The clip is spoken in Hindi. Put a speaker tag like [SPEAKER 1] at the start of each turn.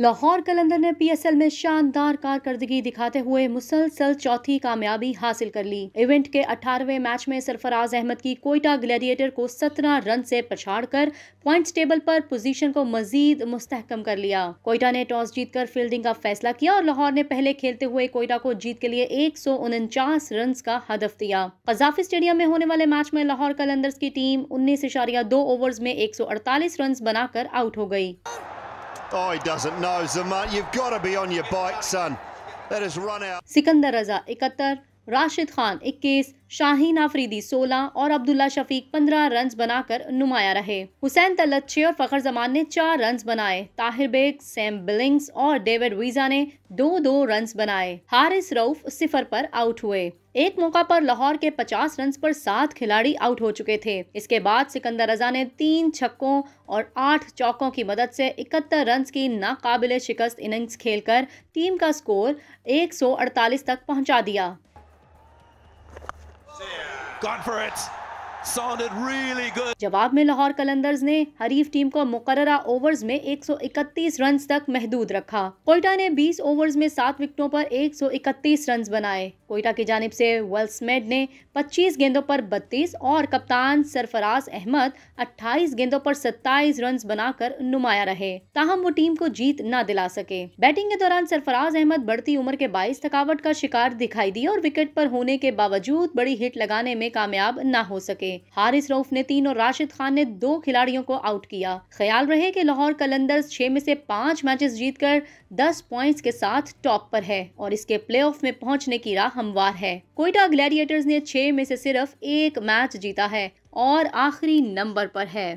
[SPEAKER 1] लाहौर कलंदर ने पीएसएल में शानदार कारकर्दगी दिखाते हुए मुसलसल चौथी कामयाबी हासिल कर ली इवेंट के 18वें मैच में सरफराज अहमद की कोयटा ग्लैडिएटर को 17 रन से पछाड़ कर पॉइंट्स टेबल पर पोजीशन को मजीद मुस्तहकम कर लिया कोयटा ने टॉस जीतकर फील्डिंग का फैसला किया और लाहौर ने पहले खेलते हुए कोयटा को जीत के लिए एक रन का हदफ दिया कजाफी स्टेडियम में होने वाले मैच में लाहौर कलंदर्स की टीम उन्नीस ओवर्स में एक रन बनाकर आउट हो गयी Oh, he doesn't know, Zaman. You've got to be on your bike, son. That has run out. Sikandar रजा इकहत्तर राशिद खान 21, शाहीन आफरीदी 16 और अब्दुल्ला शफीक 15 रन्स बनाकर नुमाया रहे हुसैन तलच्छे और फखर जमान ने चार रन्स बनाए ताहिर बेग सैम बिलिंग्स और डेविड वीजा ने दो दो रन्स बनाए हारिस रऊफ सिफर पर आउट हुए एक मौका पर लाहौर के 50 रन पर सात खिलाड़ी आउट हो चुके थे इसके बाद सिकंदर रजा ने तीन छक्कों और आठ चौकों की मदद से इकहत्तर रन की नाकाबिल शिकस्त इनिंग्स खेलकर टीम का स्कोर 148 तक पहुंचा दिया really जवाब में लाहौर कलंदर्स ने हरीफ टीम को मुकर ओवर्स में 131 रन तक महदूद रखा कोयटा ने 20 ओवर्स में सात विकेटों पर 131 रन बनाए कोयटा की जानब से वेल्समेड ने 25 गेंदों पर 32 और कप्तान सरफराज अहमद 28 गेंदों पर 27 रन बनाकर नुमाया रहे ताहम वो टीम को जीत न दिला सके बैटिंग के दौरान सरफराज अहमद बढ़ती उम्र के बाईस थकावट का शिकार दिखाई दी और विकेट पर होने के बावजूद बड़ी हिट लगाने में कामयाब न हो सके हारिस रऊफ ने तीन और राशिद खान ने दो खिलाड़ियों को आउट किया ख्याल रहे की लाहौर कलंदर छह में से पांच मैचेस जीतकर दस पॉइंट्स के साथ टॉप पर है और इसके प्ले में पहुँचने की राह हमवार है कोयटा ग्लैडिएटर्स ने छह में से सिर्फ एक मैच जीता है और आखिरी नंबर पर है